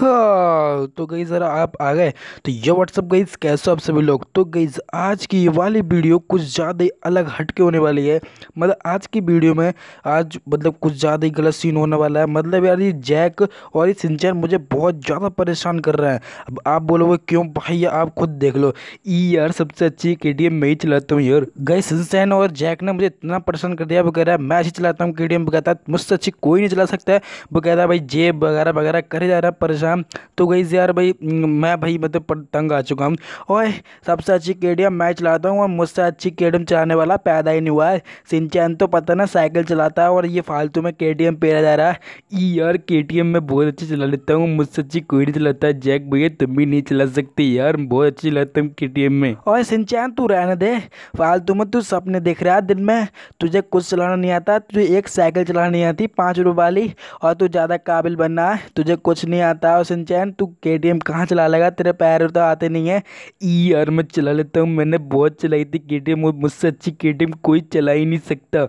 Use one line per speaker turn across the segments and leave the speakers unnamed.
हाँ तो गई ज़रा आप आ गए तो ये व्हाट्सअप गई कैसे आप सभी लोग तो गई आज की ये वाली वीडियो कुछ ज़्यादा ही अलग हटके होने वाली है मतलब आज की वीडियो में आज मतलब कुछ ज़्यादा ही गलत सीन होने वाला है मतलब यार ये जैक और ये सिंचन मुझे बहुत ज़्यादा परेशान कर रहा है अब आप बोलोगे क्यों भाई आप खुद देख लो ई यार सबसे अच्छी के डी एम मैं ही चलाता हूँ यार गई सिंचन और जैक ने मुझे इतना परेशान कर दिया वगैरह मैं अच्छी चलाता हूँ के डी एम मुझसे अच्छी कोई नहीं चला सकता है वो भाई जेब वगैरह वगैरह करे जा रहा है परेशान एग्ज़ाम तो गई यार भाई मैं भाई मतलब तंग आ चुका हूँ और सबसे अच्छी केडियम मैं चलाता हूँ और मुझसे अच्छी केडियम चलाने वाला पैदा ही नहीं हुआ है सिंचैन तो पता ना साइकिल चलाता है और ये फालतू में के टी पेरा जा रहा है ई यार के टी मैं बहुत अच्छी चला लेता हूँ मुझसे अच्छी कोई नहीं चलाता है जैक भैया तुम भी नहीं चला सकते यार बहुत अच्छी चलाता हूँ के में और सिंचैन तू रहने दे फालतू में तू सपने देख रहा है दिन में तुझे कुछ चलाना नहीं आता तुझे एक साइकिल चलाना नहीं आती पाँच रुपये वाली और तू ज़्यादा काबिल बनना है तुझे कुछ नहीं आता बताओ सिंचैन तू के टी एम कहाँ चला लेगा तेरे पैर तो आते नहीं है ई यार मैं चला लेता हूँ मैंने बहुत चलाई थी के टी एम मुझसे अच्छी के टी एम कोई चला ही नहीं सकता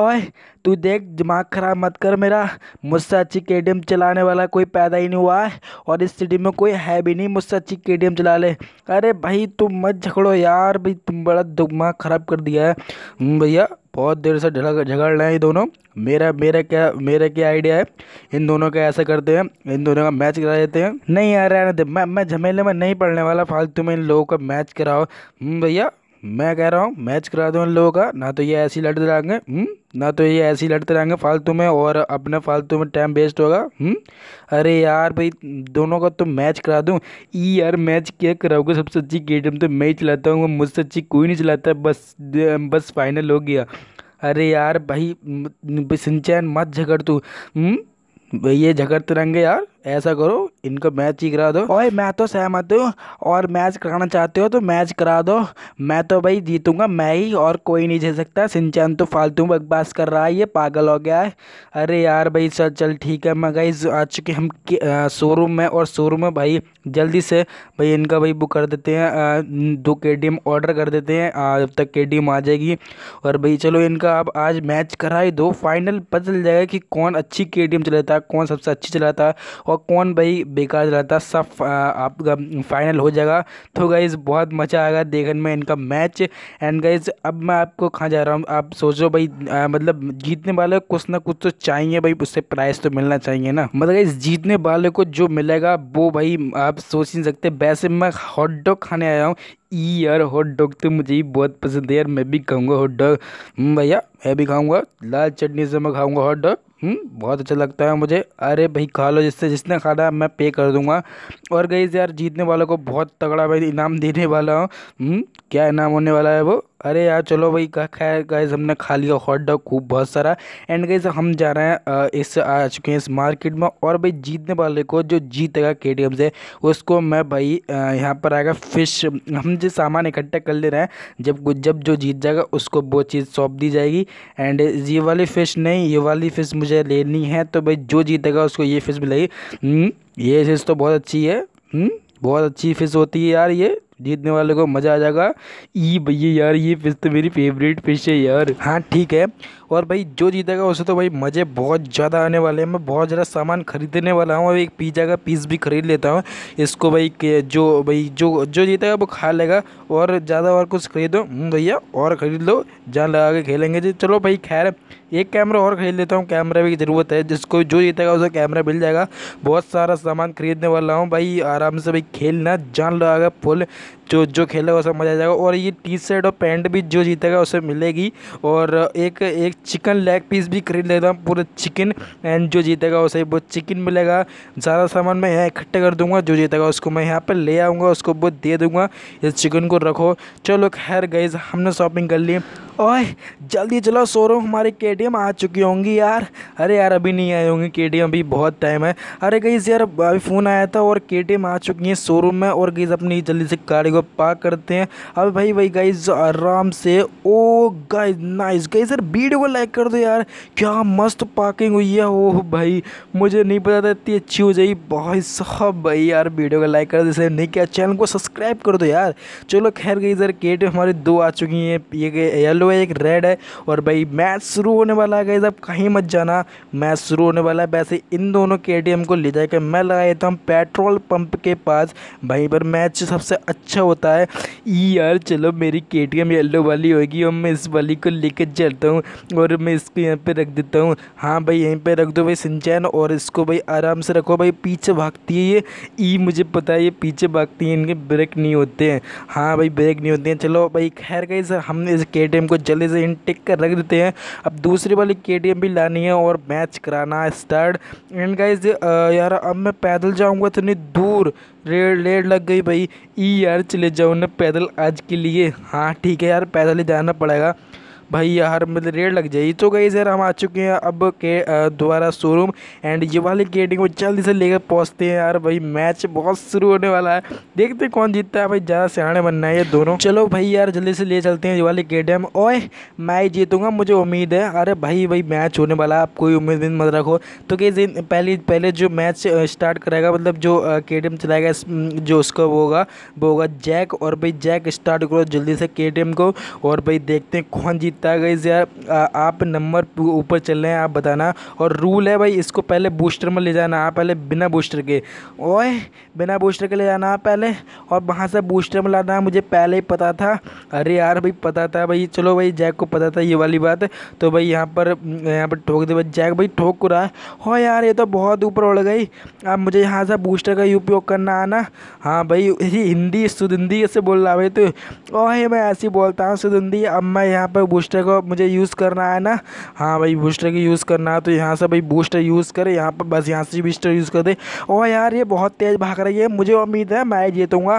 ओए तू देख दिमाग ख़राब मत कर मेरा मुझसे अच्छी के डी एम चलाने वाला कोई पैदा ही नहीं हुआ है और इस सिटी में कोई है भी नहीं मुझसे अच्छी के डी एम चला ले अरे भाई तुम मत झगड़ो यार भाई तुम बड़ा दिमाग ख़राब कर दिया है हम्म, भैया बहुत देर से झगड़ रहे हैं ये दोनों मेरा मेरा क्या मेरा क्या आइडिया है इन दोनों का ऐसा करते हैं इन दोनों का मैच करा देते हैं नहीं यार रहने दे मैं मैं झमेले में नहीं पढ़ने वाला फालतू में इन लोगों का मैच कराओ हम्म, भैया मैं कह रहा हूँ मैच करा दो इन लोगों का ना तो ये ऐसी लड़ते रहेंगे हम्म, ना तो ये ऐसी लड़ते रहेंगे फालतू में और अपने फालतू में टाइम वेस्ट होगा हुँ? हम्म। अरे यार भाई दोनों का तो मैच करा दूँ ई यार मैच क्या कराओगे सबसे अच्छी गेटम तो मैं ही चलाता हूँ मुझसे अच्छी कोई नहीं चलाता बस बस फाइनल हो गया अरे यार भाई सिंचैन मत झगड़ तू हम्म। ये झगड़ते रहेंगे यार ऐसा करो इनको मैच ही करा दो और मैं तो सहमत हूँ और मैच कराना चाहते हो तो मैच करा दो मैं तो भाई जीतूंगा मैं ही और कोई नहीं जीत सकता सिंचन तो फालतू बकवास कर रहा है ये पागल हो गया है अरे यार भाई सर चल ठीक है मैं गई आ चुके हम शोरूम में और शोरूम में भाई जल्दी से भाई इनका भाई बुक कर देते हैं आ, दो के डी एम ऑर्डर कर देते हैं आ, जब तक के डी एम आ जाएगी और भाई चलो इनका आप आज मैच करा ही दो फाइनल पता चल जाएगा कि कौन अच्छी के डी एम चलाता है कौन सबसे अच्छी चलाता है और कौन भाई बेकार रहता सब आपका फाइनल हो जाएगा तो गाइज़ बहुत मज़ा आएगा देखने में इनका मैच एंड गाइज़ अब मैं आपको कहाँ जा रहा हूँ आप सोचो भाई आ, मतलब जीतने वाले कुछ ना कुछ तो चाहिए भाई उससे प्राइस तो मिलना चाहिए ना मतलब इस जीतने वाले को जो मिलेगा वो भाई आप सोच नहीं सकते वैसे मैं हॉट डॉग खाने आया हूँ ई यार हॉट डॉग तो मुझे ही बहुत पसंद है यार मैं भी खाऊंगा हॉट हम्म, डॉग भैया मैं भी खाऊंगा लाल चटनी से मैं खाऊंगा हॉट डॉग हम्म, बहुत अच्छा लगता है मुझे अरे भाई खा लो जिससे जिसने खाना है मैं पे कर दूंगा और गई यार जीतने वालों को बहुत तगड़ा भाई इनाम देने वाला हूँ हम्म, क्या इनाम होने वाला है वो अरे यार चलो भाई खैर गाइज हमने खा लिया हॉट डॉग खूब बहुत सारा एंड गाइज हम जा रहे हैं इस आ चुके हैं इस मार्केट में और भाई जीतने वाले को जो जीतेगा के टी से उसको मैं भाई यहाँ पर आएगा फिश हम जो सामान इकट्ठा कर ले रहे हैं जब जब जो जीत जाएगा उसको वो चीज़ सौंप दी जाएगी एंड ये वाली फ़िश नहीं ये वाली फ़िश मुझे लेनी है तो भाई जो जीतेगा उसको ये फ़िश मिलेगी हम्म, ये फ़िश तो बहुत अच्छी है हम्म, बहुत अच्छी फ़िश होती है यार ये जीतने वाले को मज़ा आ जाएगा ई भैया यार ये फिश तो मेरी फेवरेट फिश है यार हाँ ठीक है और भाई जो जीतेगा उसे तो भाई मज़े बहुत ज़्यादा आने वाले हैं मैं बहुत ज़्यादा सामान खरीदने वाला हूँ और एक पिज़्ज़ा का पीस भी खरीद लेता हूँ इसको भाई जो भाई जो जो जीतेगा वो खा लेगा और ज़्यादा और कुछ खरीदो हम्म, भैया और ख़रीद लो जान लगा के खेलेंगे जी चलो भाई खैर एक कैमरा और ख़रीद लेता हूँ कैमरा की ज़रूरत है जिसको जो जीतेगा उसे कैमरा मिल जाएगा बहुत सारा सामान खरीदने वाला हूँ भाई आराम से भाई खेलना जान लगा फुल जो जो खेलेगा उसे मज़ा आ जाएगा और ये टी शर्ट और पैंट भी जो जीतेगा उसे मिलेगी और एक एक चिकन लेग पीस भी खरीद लेता हूँ पूरे चिकन एंड जो जीतेगा उसे वो चिकन मिलेगा ज़्यादा सामान मैं यहाँ इकट्ठे कर दूँगा जो जीतेगा उसको मैं यहाँ पर ले आऊँगा उसको वो दे दूँगा इस चिकन को रखो चलो खैर गई हमने शॉपिंग कर ली ओए जल्दी चलो शोरूम हमारी के आ चुकी होंगी यार अरे यार अभी नहीं आई होंगी के अभी बहुत टाइम है अरे गई यार अभी फ़ोन आया था और के आ चुकी हैं शोरूम में और गई अपनी जल्दी से गाड़ी को पार्क करते हैं अब भाई भाई गई आराम से ओ गाइज नाइस गई सर वीडियो को लाइक कर दो यार क्या मस्त पार्किंग हुई है ओह भाई मुझे नहीं पता था इतनी अच्छी हो जाएगी बहुत सब भाई यार वीडियो को लाइक कर दो इसे नहीं किया चैनल को सब्सक्राइब कर दो यार चलो खैर गई सर के हमारी दो आ चुकी हैं ये येलो येलो है एक रेड है और भाई मैच शुरू होने वाला है गाइज अब कहीं मत जाना मैच शुरू होने वाला है वैसे इन दोनों के को ले जाकर मैं लगा देता हूँ पेट्रोल पंप के पास भाई पर मैच सबसे अच्छा होता है ई यार चलो मेरी के येलो वाली होगी और मैं इस वाली को लेकर चलता हूँ और मैं इसको यहाँ पर रख देता हूँ हाँ भाई यहीं पर रख दो भाई सिंचैन और इसको भाई आराम से रखो भाई पीछे भागती है ये ई मुझे पता है ये पीछे भागती है इनके ब्रेक नहीं होते हैं हाँ भाई ब्रेक नहीं होते हैं चलो भाई खैर गई सर हमने इस के को जल्दी से इनटेक कर रख देते हैं अब दूसरी वाली के भी लानी है और मैच कराना स्टार्ट एंड गाइज यार अब मैं पैदल जाऊँगा तो इतनी दूर रेड लेट लग गई भाई ई e यार चले जाओ ना पैदल आज के लिए हाँ ठीक है यार पैदल ही जाना पड़ेगा भाई यार मतलब रेट लग जाएगी तो गई सर हम आ चुके हैं अब के दोबारा शोरूम एंड ये वाली गेटिंग को जल्दी से लेकर पहुँचते हैं यार भाई मैच बहुत शुरू होने वाला है देखते कौन जीतता है भाई ज़्यादा सियाने बनना है ये दोनों चलो भाई यार जल्दी से ले चलते हैं ये वाली गेट हम ओए मैं जीतूँगा मुझे उम्मीद है अरे भाई भाई मैच होने वाला है आप कोई उम्मीद मत रखो तो दिन पहले पहले जो मैच स्टार्ट कराएगा मतलब जो के चलाएगा जो उसका वो होगा वो होगा जैक और भाई जैक स्टार्ट करो जल्दी से के को और भाई देखते हैं कौन जीत जीतता है यार आ, आप नंबर ऊपर चल रहे हैं आप बताना और रूल है भाई इसको पहले बूस्टर में ले जाना आप पहले बिना बूस्टर के ओए बिना बूस्टर के ले जाना आप पहले और वहाँ से बूस्टर में लाना मुझे पहले ही पता था अरे यार भाई पता था भाई चलो भाई जैक को पता था ये वाली बात तो भाई यहाँ पर यहाँ पर ठोक दे भाई जैक भाई ठोक रहा है हो यार ये तो बहुत ऊपर उड़ गई अब मुझे यहाँ से बूस्टर का उपयोग करना आना हाँ भाई हिंदी शुद्ध से बोल रहा भाई तो ओह मैं ऐसे बोलता हूँ शुद्ध अब मैं यहाँ पर बूस्टर बूस्टर को मुझे यूज़ करना है ना हाँ भाई बूस्टर की यूज़ करना है तो यहाँ से भाई बूस्टर यूज़ करें यहाँ पर बस यहाँ से बूस्टर यूज़ कर दे और यार ये बहुत तेज़ भाग रही है मुझे उम्मीद है मैं जीतूँगा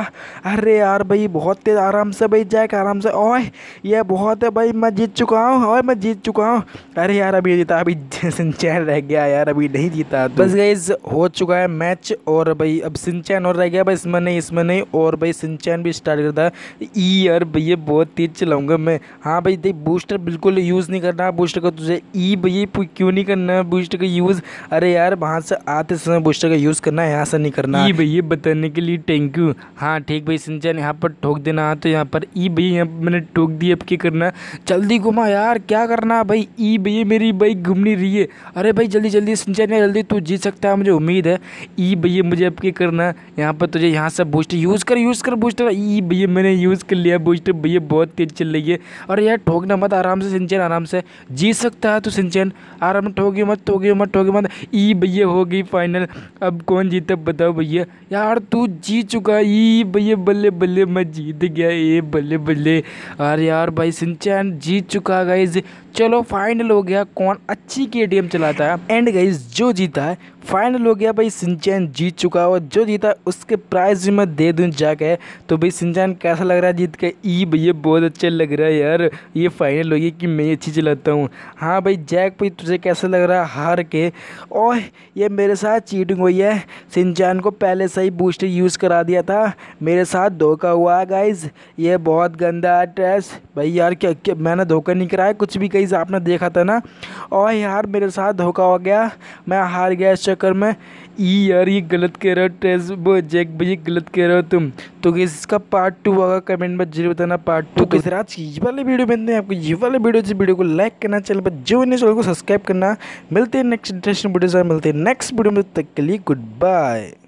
अरे यार भाई बहुत तेज़ आराम से भाई जैक आराम से ओए ये बहुत है भाई मैं जीत चुका हूँ और मैं जीत चुका हूँ अरे यार अभी जीता अभी सिंचैन रह गया यार अभी नहीं जीता बस गई हो चुका है मैच और भाई अब सिंचैन और रह गया भाई इसमें नहीं इसमें नहीं और भाई सिंचैन भी स्टार्ट करता है ई यार भैया बहुत तेज चलाऊँगा मैं हाँ भाई देख बूस्टर बिल्कुल यूज़ नहीं करना बूस्टर का तुझे e ई ये क्यों नहीं करना बूस्टर का यूज़ अरे यार वहाँ से आते समय बूस्टर का यूज़ करना है यहाँ से नहीं करना e ई भैया बताने के लिए थैंक यू हाँ ठीक भाई सिंचन यहाँ पर ठोक देना तो यहाँ पर e ई भैया यहाँ मैंने ठोक दी अब क्या करना जल्दी घुमा यार क्या करना भाई ई भैया मेरी बाइक घूम रही है अरे भाई जल्दी जल्दी सिंचन यार जल्दी तू जीत सकता है मुझे उम्मीद है ई भैया मुझे अब क्या करना यहाँ पर तुझे यहाँ से बूस्टर यूज़ कर यूज़ कर बूस्टर ई भैया मैंने यूज़ कर लिया बूस्टर भैया बहुत तेज़ चल रही है और यार ठोकना मत आराम से सिंचन आराम से जीत सकता है तो सिंचन आराम ठोगी मत ठोगी मत ठोगी मत ई भैया होगी फाइनल अब कौन जीता बताओ भैया यार तू जीत चुका ई भैया बल्ले बल्ले मैं जीत गया ये बल्ले बल्ले अरे यार भाई सिंचन जीत चुका गाइज चलो फाइनल हो गया कौन अच्छी के टी चलाता है एंड गाइज जो जीता है फाइनल हो गया भाई सिंचन जीत चुका और जो जीता है उसके प्राइज़ भी मैं दे दूँ जाके तो भाई सिंचन कैसा लग रहा है जीत के ई भैया बहुत अच्छा लग रहा है यार ये फाइनल फाइनल हो गई कि मैं ये चीज़ लगता हूँ हाँ भाई जैक भाई तुझे कैसा लग रहा है हार के ओह ये मेरे साथ चीटिंग हुई है सिंचान को पहले से ही बूस्टर यूज़ करा दिया था मेरे साथ धोखा हुआ है गाइज ये बहुत गंदा है भाई यार क्या, क्या मैंने धोखा नहीं कराया कुछ भी कहीं आपने देखा था ना और यार मेरे साथ धोखा हो गया मैं हार गया इस चक्कर में ई यार ये गलत कह रहे हो ट्रेस बो जैक भाई गलत कह रहे हो तुम तो कैसे इसका पार्ट टू होगा कमेंट में जरूर बताना पार्ट टू तो आज ये वाले वीडियो बनते हैं आपको ये वाले वीडियो से वीडियो को लाइक करना चैनल पर जो नहीं चैनल को सब्सक्राइब करना मिलते हैं नेक्स्ट इंटरेस्टिंग वीडियो मिलते हैं नेक्स्ट वीडियो में तक के लिए गुड बाय